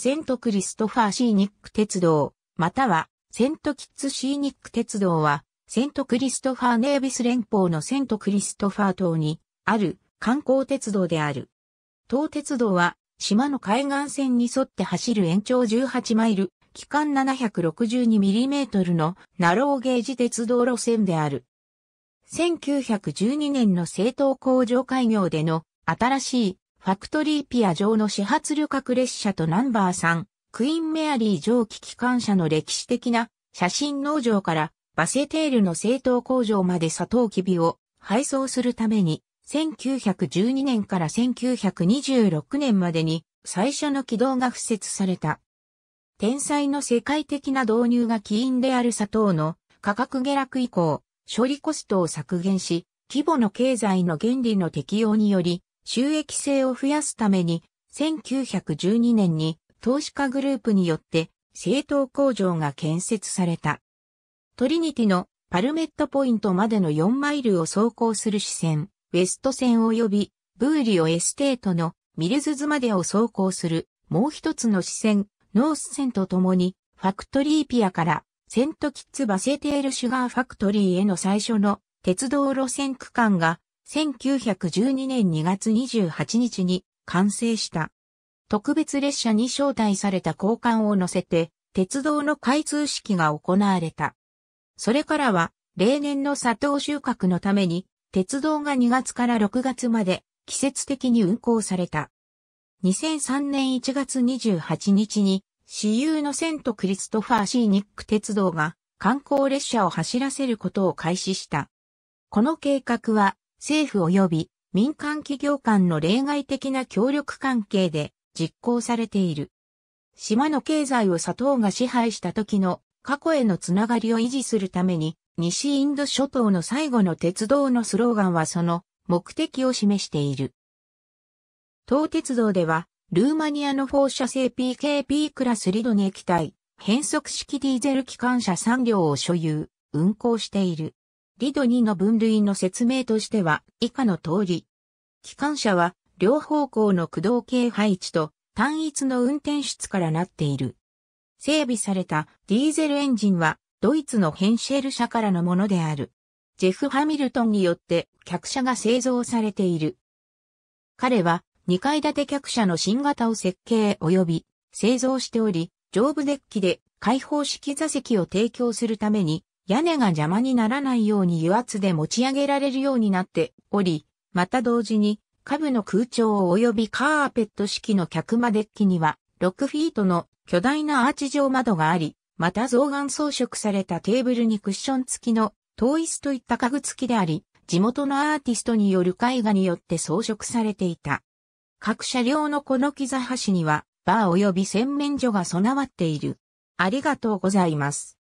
セントクリストファーシーニック鉄道、またはセントキッズシーニック鉄道は、セントクリストファーネービス連邦のセントクリストファー島にある観光鉄道である。東鉄道は島の海岸線に沿って走る延長18マイル、期間7 6 2トルのナローゲージ鉄道路線である。1912年の製党工場開業での新しいファクトリーピア上の始発旅客列車とナンバー3、クイーンメアリー蒸気機関車の歴史的な写真農場からバセテールの製糖工場までサトウキビを配送するために、1912年から1926年までに最初の軌道が付設された。天才の世界的な導入が起因である砂糖の価格下落以降、処理コストを削減し、規模の経済の原理の適用により、収益性を増やすために、1912年に投資家グループによって製党工場が建設された。トリニティのパルメットポイントまでの4マイルを走行する支線、ウェスト線及びブーリオエステートのミルズズまでを走行するもう一つの支線、ノース線とともにファクトリーピアからセントキッツバセテールシュガーファクトリーへの最初の鉄道路線区間が1912年2月28日に完成した。特別列車に招待された交換を乗せて、鉄道の開通式が行われた。それからは、例年の砂糖収穫のために、鉄道が2月から6月まで季節的に運行された。2003年1月28日に、私有のセントクリストファーシーニック鉄道が観光列車を走らせることを開始した。この計画は政府及び民間企業間の例外的な協力関係で実行されている。島の経済を砂糖が支配した時の過去へのつながりを維持するために、西インド諸島の最後の鉄道のスローガンはその目的を示している。東鉄道では、ルーマニアの放射性 PKP クラスリドネ液体、変速式ディーゼル機関車3両を所有、運行している。リド2の分類の説明としては以下の通り。機関車は両方向の駆動系配置と単一の運転室からなっている。整備されたディーゼルエンジンはドイツのヘンシェル社からのものである。ジェフ・ハミルトンによって客車が製造されている。彼は2階建て客車の新型を設計及び製造しており、上部デッキで開放式座席を提供するために屋根が邪魔にならないように油圧で持ち上げられるようになっており、また同時に、下部の空調及びカーペット式の客間デッキには、6フィートの巨大なアーチ状窓があり、また増眼装飾されたテーブルにクッション付きの統一といった家具付きであり、地元のアーティストによる絵画によって装飾されていた。各車両のこの木座端には、バー及び洗面所が備わっている。ありがとうございます。